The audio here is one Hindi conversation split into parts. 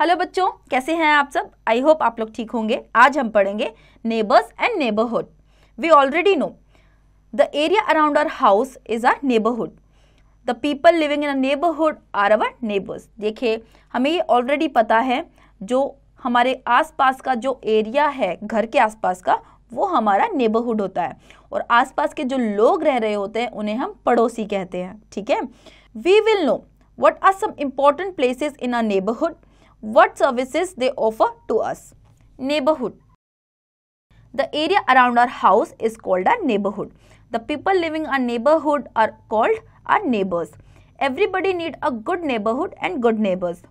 हेलो बच्चों कैसे हैं आप सब आई होप आप लोग ठीक होंगे आज हम पढ़ेंगे neighbours and neighbourhood we already know the area around our house is our neighbourhood the people living in a neighbourhood are our neighbours देखिए हमें ये ऑलरेडी पता है जो हमारे आसपास का जो एरिया है घर के आसपास का वो हमारा नेबरहुड होता है और आसपास के जो लोग रह रहे होते हैं उन्हें हम पड़ोसी कहते हैं ठीक है we will know what are some important places in a neighbourhood what services they offer to us. Neighborhood. The area around our house is called a neighborhood. The people living in a neighborhood are called our neighbors. Everybody need a good neighborhood and good neighbors.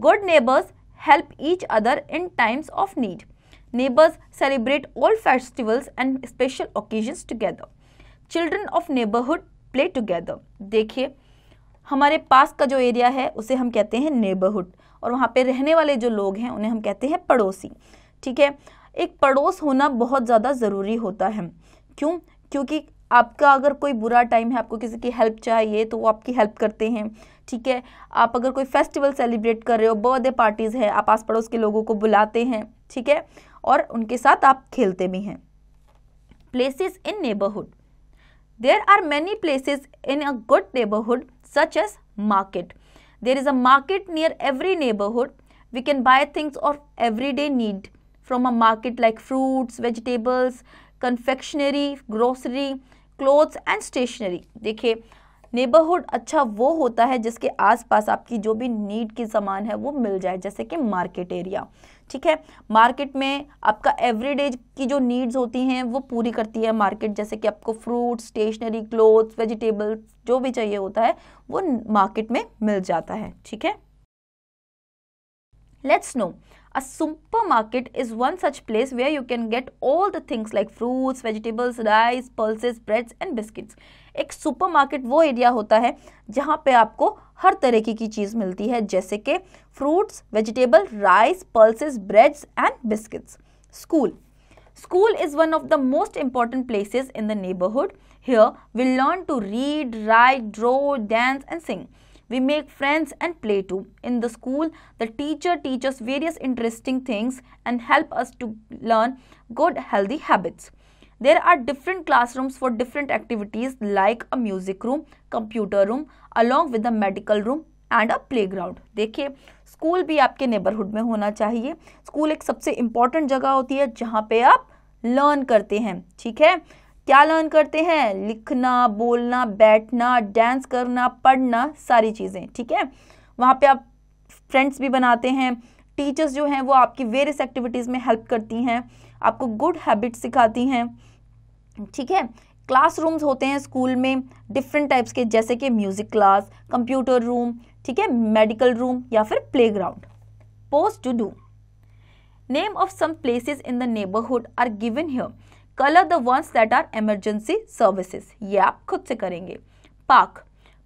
Good neighbors help each other in times of need. Neighbors celebrate all festivals and special occasions together. Children of neighborhood play together. देखिए हमारे पास का जो एरिया है उसे हम कहते हैं neighborhood. और वहाँ पे रहने वाले जो लोग हैं उन्हें हम कहते हैं पड़ोसी ठीक है एक पड़ोस होना बहुत ज़्यादा ज़रूरी होता है क्यों क्योंकि आपका अगर कोई बुरा टाइम है आपको किसी की हेल्प चाहिए तो वो आपकी हेल्प करते हैं ठीक है आप अगर कोई फेस्टिवल सेलिब्रेट कर रहे हो बर्थडे पार्टीज़ है आप आस पड़ोस के लोगों को बुलाते हैं ठीक है और उनके साथ आप खेलते भी हैं places in neighbourhood there are many places in a good neighbourhood such as market There is a market near every neighborhood. We can buy things of everyday need from a market like fruits, vegetables, confectionery, grocery, clothes and stationery. देखिए नेबरहुड अच्छा वो होता है जिसके आसपास आपकी जो भी नीड की सामान है वो मिल जाए जैसे कि मार्केट एरिया ठीक है मार्केट में आपका एवरीडेज की जो नीड्स होती हैं वो पूरी करती है मार्केट जैसे कि आपको फ्रूट स्टेशनरी क्लोथ्स वेजिटेबल्स जो भी चाहिए होता है वो मार्केट में मिल जाता है ठीक है Let's know. A supermarket is one such place where you can get all the things like fruits, vegetables, rice, pulses, breads and biscuits. एक सुपरमार्केट वो एरिया होता है जहाँ पे आपको हर तरीके की चीज़ मिलती है जैसे कि fruits vegetable rice pulses breads and biscuits school School is one of the most important places in the neighborhood. Here, we learn to read, write, draw, dance and sing. We make friends and play too. In the school, the teacher teaches various interesting things and help us to learn good healthy habits. There are different classrooms for different activities like a music room, computer room, along with a medical room and a playground देखिए स्कूल भी आपके नेबरहुड में होना चाहिए स्कूल एक सबसे इम्पॉर्टेंट जगह होती है जहाँ पे आप लर्न करते हैं ठीक है क्या लर्न करते हैं लिखना बोलना बैठना डांस करना पढ़ना सारी चीज़ें ठीक है वहाँ पे आप फ्रेंड्स भी बनाते हैं टीचर्स जो हैं वो आपकी वेरियस एक्टिविटीज़ में हेल्प करती हैं आपको गुड हैबिट सिखाती हैं ठीक है क्लासरूम्स होते हैं स्कूल में डिफरेंट टाइप्स के जैसे कि म्यूज़िक क्लास कंप्यूटर रूम ठीक है मेडिकल रूम या फिर ground post to do name of some places in the neighbourhood are given here colour the ones that are emergency services ये आप खुद से करेंगे park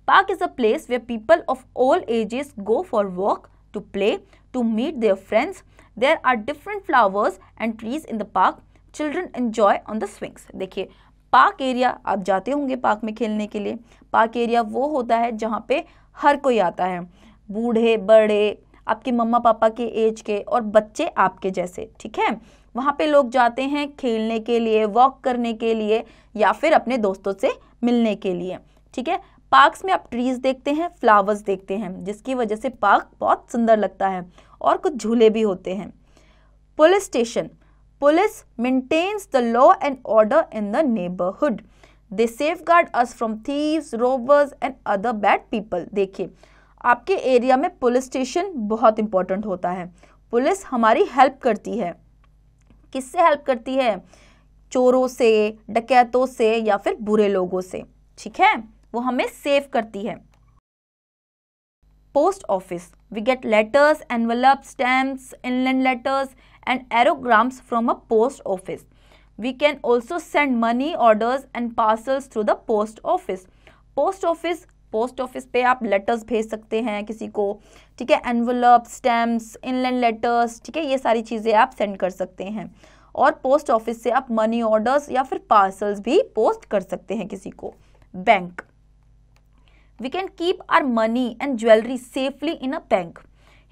park is a place where people of all ages go for walk to play to meet their friends there are different flowers and trees in the park children enjoy on the swings देखिए पार्क एरिया आप जाते होंगे पार्क में खेलने के लिए पार्क एरिया वो होता है जहाँ पे हर कोई आता है बूढ़े बड़े आपके मम्मा पापा के एज के और बच्चे आपके जैसे ठीक है वहाँ पे लोग जाते हैं खेलने के लिए वॉक करने के लिए या फिर अपने दोस्तों से मिलने के लिए ठीक है पार्क्स में आप ट्रीज देखते हैं फ्लावर्स देखते हैं जिसकी वजह से पार्क बहुत सुंदर लगता है और कुछ झूले भी होते हैं police station police maintains the law and order in the neighbourhood they safeguard us from thieves robbers and other bad people देखिए आपके एरिया में पुलिस स्टेशन बहुत इंपॉर्टेंट होता है पुलिस हमारी हेल्प करती है किससे हेल्प करती है चोरों से डकैतों से या फिर बुरे लोगों से ठीक है वो हमें सेव करती है post office we get letters envelope stamp inland letters and aerograms from a post office we can also send money orders and parcels through the post office post office post office पे आप लेटर्स भेज सकते हैं किसी को ठीक है एनवलप स्टैम्प्स इनलैंड लेटर्स ठीक है ये सारी चीज़ें आप सेंड कर सकते हैं और पोस्ट ऑफिस से आप मनी ऑर्डर्स या फिर पार्सल्स भी पोस्ट कर सकते हैं किसी को bank we can keep our money and jewellery safely in a bank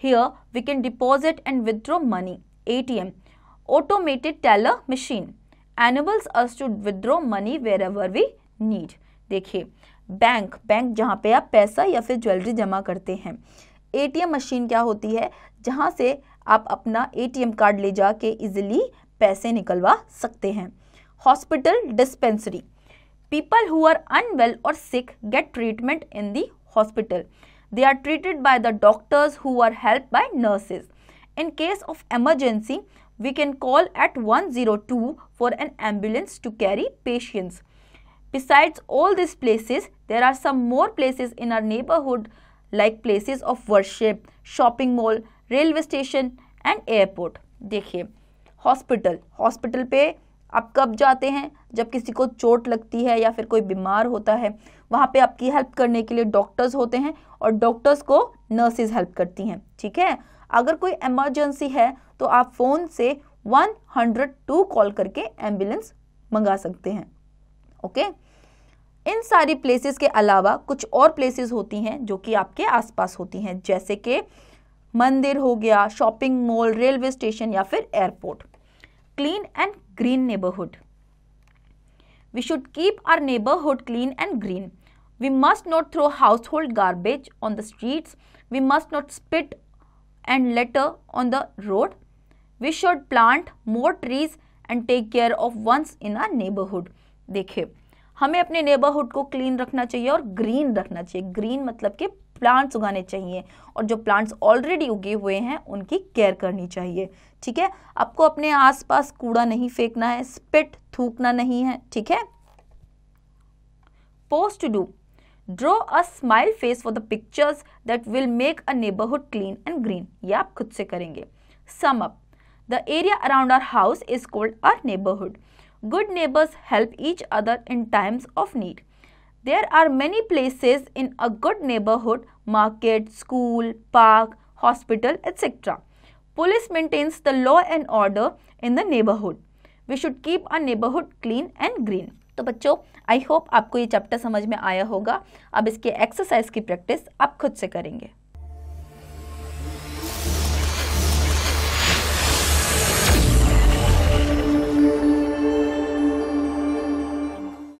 here here we can deposit and withdraw money automated teller machine machine us to to money wherever we need देखिए बैंक बैंक जहाँ पे आप पैसा या फिर ज्वेलरी जमा करते हैं एटीएम मशीन क्या होती है जहाँ से आप अपना एटीएम कार्ड ले जा के पैसे निकलवा सकते हैं hospital dispensary people who are unwell or sick get treatment in the hospital they are treated by the doctors who are help by nurses in case of emergency we can call at 102 for an ambulance to carry patients Besides all these places, there are some more places in our neighborhood like places of worship, shopping mall, railway station and airport. देखिए हॉस्पिटल हॉस्पिटल pe आप कब जाते हैं जब किसी को चोट लगती है या फिर कोई बीमार होता है वहाँ पे आपकी हेल्प करने के लिए डॉक्टर्स होते हैं और डॉक्टर्स को नर्सेज हेल्प करती हैं ठीक है अगर कोई इमरजेंसी है तो आप फ़ोन से 102 कॉल करके एम्बुलेंस मंगा सकते हैं ओके इन सारी प्लेसेस के अलावा कुछ और प्लेसेस होती हैं जो कि आपके आसपास होती हैं जैसे कि मंदिर हो गया शॉपिंग मॉल रेलवे स्टेशन या फिर airport clean and green neighbourhood we should keep our neighbourhood clean and green we must not throw household garbage on the streets we must not spit and litter on the road we should plant more trees and take care of ones in our neighbourhood देखिए हमें अपने नेबरहुड को क्लीन रखना चाहिए और ग्रीन रखना चाहिए ग्रीन मतलब कि प्लांट्स उगाने चाहिए और जो प्लांट्स ऑलरेडी उगे हुए हैं उनकी केयर करनी चाहिए ठीक है आपको अपने आसपास कूड़ा नहीं फेंकना है स्पिट थूकना नहीं है ठीक है post do draw a smile face for the pictures that will make a neighbourhood clean and green ये आप खुद से करेंगे sum up the area around our house is called our neighbourhood Good neighbors help each other in times of need. There are many places in a good neighborhood market, school, park, hospital, etc. Police maintains the law and order in the neighborhood. We should keep a neighbourhood clean and green तो बच्चों आई होप आपको ये चैप्टर समझ में आया होगा अब इसके एक्सरसाइज की प्रैक्टिस आप खुद से करेंगे